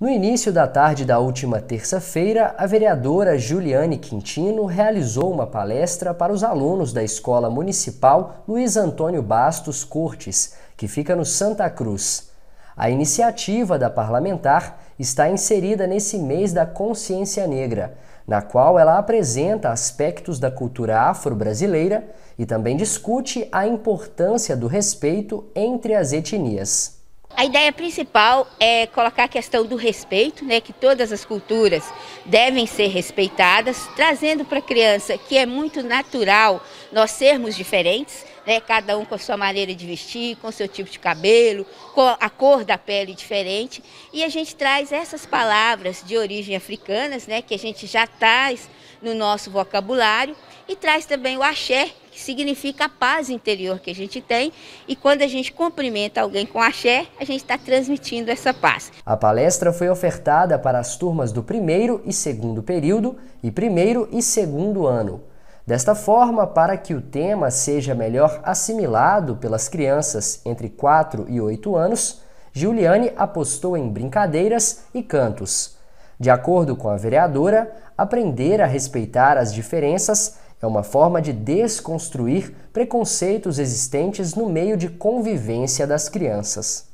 No início da tarde da última terça-feira, a vereadora Juliane Quintino realizou uma palestra para os alunos da Escola Municipal Luiz Antônio Bastos Cortes, que fica no Santa Cruz. A iniciativa da parlamentar está inserida nesse mês da consciência negra, na qual ela apresenta aspectos da cultura afro-brasileira e também discute a importância do respeito entre as etnias. A ideia principal é colocar a questão do respeito, né, que todas as culturas devem ser respeitadas, trazendo para a criança que é muito natural nós sermos diferentes, né? cada um com a sua maneira de vestir, com o seu tipo de cabelo, com a cor da pele diferente. E a gente traz essas palavras de origem africanas, né? que a gente já traz no nosso vocabulário, e traz também o axé, que significa a paz interior que a gente tem. E quando a gente cumprimenta alguém com axé, a gente está transmitindo essa paz. A palestra foi ofertada para as turmas do primeiro e segundo período e primeiro e segundo ano. Desta forma, para que o tema seja melhor assimilado pelas crianças entre 4 e 8 anos, Giuliani apostou em brincadeiras e cantos. De acordo com a vereadora, aprender a respeitar as diferenças é uma forma de desconstruir preconceitos existentes no meio de convivência das crianças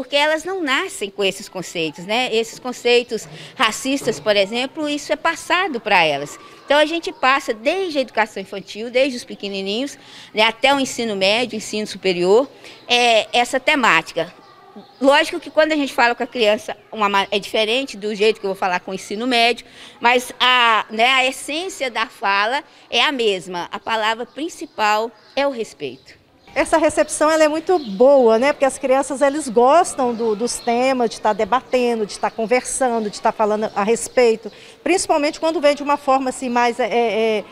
porque elas não nascem com esses conceitos, né? Esses conceitos racistas, por exemplo, isso é passado para elas. Então a gente passa desde a educação infantil, desde os pequenininhos, né, até o ensino médio, ensino superior, é, essa temática. Lógico que quando a gente fala com a criança uma, é diferente do jeito que eu vou falar com o ensino médio, mas a, né, a essência da fala é a mesma. A palavra principal é o respeito. Essa recepção ela é muito boa, né? Porque as crianças eles gostam do, dos temas, de estar debatendo, de estar conversando, de estar falando a respeito, principalmente quando vem de uma forma assim mais é, é, é,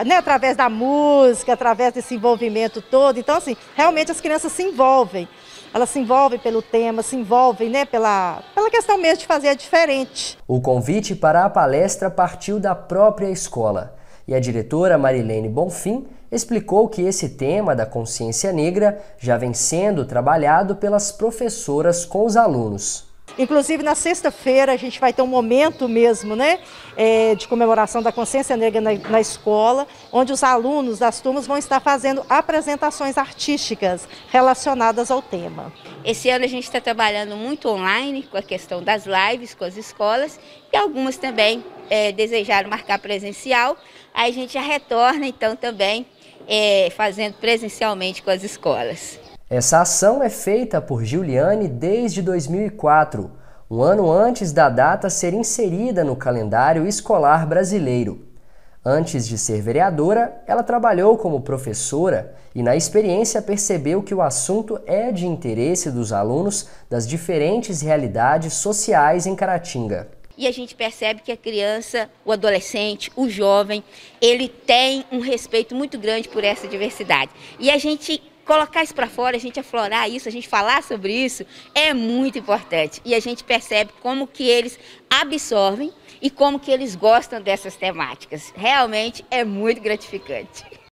é né? através da música, através desse envolvimento todo. Então assim, realmente as crianças se envolvem, elas se envolvem pelo tema, se envolvem, né? Pela pela questão mesmo de fazer diferente. O convite para a palestra partiu da própria escola. E a diretora Marilene Bonfim explicou que esse tema da consciência negra já vem sendo trabalhado pelas professoras com os alunos. Inclusive, na sexta-feira, a gente vai ter um momento mesmo né, é, de comemoração da consciência negra na, na, escola, onde os alunos das turmas vão estar fazendo apresentações artísticas relacionadas ao tema. Esse ano a gente está trabalhando muito online com a questão das lives com as escolas e algumas também é, desejaram marcar presencial. Aí a gente já retorna, então, também é, fazendo presencialmente com as escolas. Essa ação é feita por Giuliani desde 2004, um ano antes da data ser inserida no calendário escolar brasileiro. Antes de ser vereadora, ela trabalhou como professora e, na experiência, percebeu que o assunto é de interesse dos alunos das diferentes realidades sociais em Caratinga e a gente percebe que a criança, o adolescente, o jovem, ele tem um respeito muito grande por essa diversidade. E a gente colocar isso para fora, a gente aflorar isso, a gente falar sobre isso é muito importante. E a gente percebe como que eles absorvem e como que eles gostam dessas temáticas. Realmente é muito gratificante.